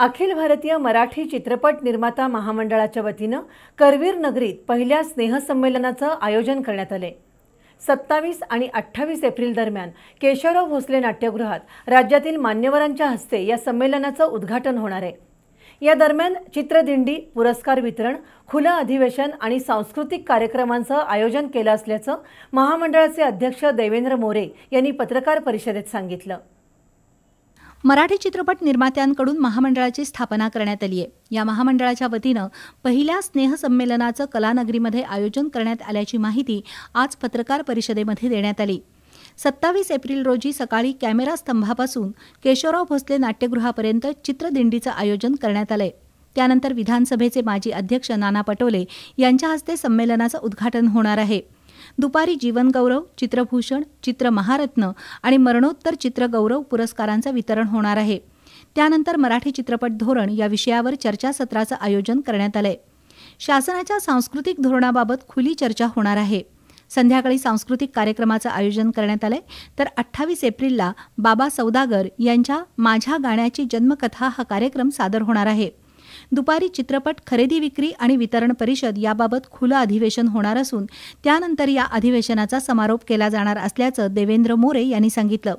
अखिल भारतीय मराठी चित्रपट निर्माता महामंडळाच्या वतीनं करवीर नगरीत पहिल्या स्नेहसंमेलनाचं आयोजन करण्यात आले सत्तावीस आणि अठ्ठावीस एप्रिल दरम्यान केशवराव भोसले नाट्यगृहात राज्यातील मान्यवरांच्या हस्ते या संमेलनाचं उद्घाटन होणार आहे या दरम्यान चित्रदिंडी पुरस्कार वितरण खुलं अधिवेशन आणि सांस्कृतिक कार्यक्रमांचं आयोजन केलं असल्याचं महामंडळाचे अध्यक्ष देवेंद्र मोरे यांनी पत्रकार परिषदेत सांगितलं मराठी चित्रपट निर्मात्यांकडून महामंडळाची स्थापना करण्यात आली आहे या महामंडळाच्या वतीनं पहिल्या स्नेहसंमेलनाचं कलानगरीमध्ये आयोजन करण्यात आल्याची माहिती आज पत्रकार परिषदेमध्ये देण्यात आली सत्तावीस एप्रिल रोजी सकाळी कॅमेरा स्तंभापासून केशवराव भोसले नाट्यगृहापर्यंत चित्रदिंडीचं आयोजन करण्यात आलंय त्यानंतर विधानसभेचे माजी अध्यक्ष नाना पटोले यांच्या हस्ते संमेलनाचं उद्घाटन होणार आहे दुपारी जीवनगौरव चित्रभूषण चित्र महारत्न आणि मरणोत्तर चित्रगौरव पुरस्कारांचं वितरण होणार आहे त्यानंतर मराठी चित्रपट धोरण या विषयावर चर्चासत्राचं आयोजन करण्यात आलंय शासनाच्या सांस्कृतिक धोरणाबाबत खुली चर्चा होणार आहे संध्याकाळी सांस्कृतिक कार्यक्रमाचं आयोजन करण्यात आलंय तर अठ्ठावीस एप्रिलला बाबा सौदागर यांच्या माझ्या गाण्याची जन्मकथा हा कार्यक्रम सादर होणार आहे दुपारी चित्रपट खरेदी विक्री आणि वितरण परिषद याबाबत खुलं अधिवेशन होणार असून त्यानंतर या अधिवेशनाचा समारोप केला जाणार असल्याचं देवेंद्र मोरे यांनी सांगितलं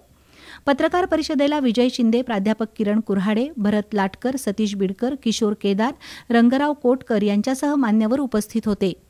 पत्रकार परिषदेला विजय शिंदे प्राध्यापक किरण कुऱ्हाडे भरत लाटकर सतीश बिडकर किशोर केदार रंगराव कोटकर यांच्यासह मान्यवर उपस्थित होते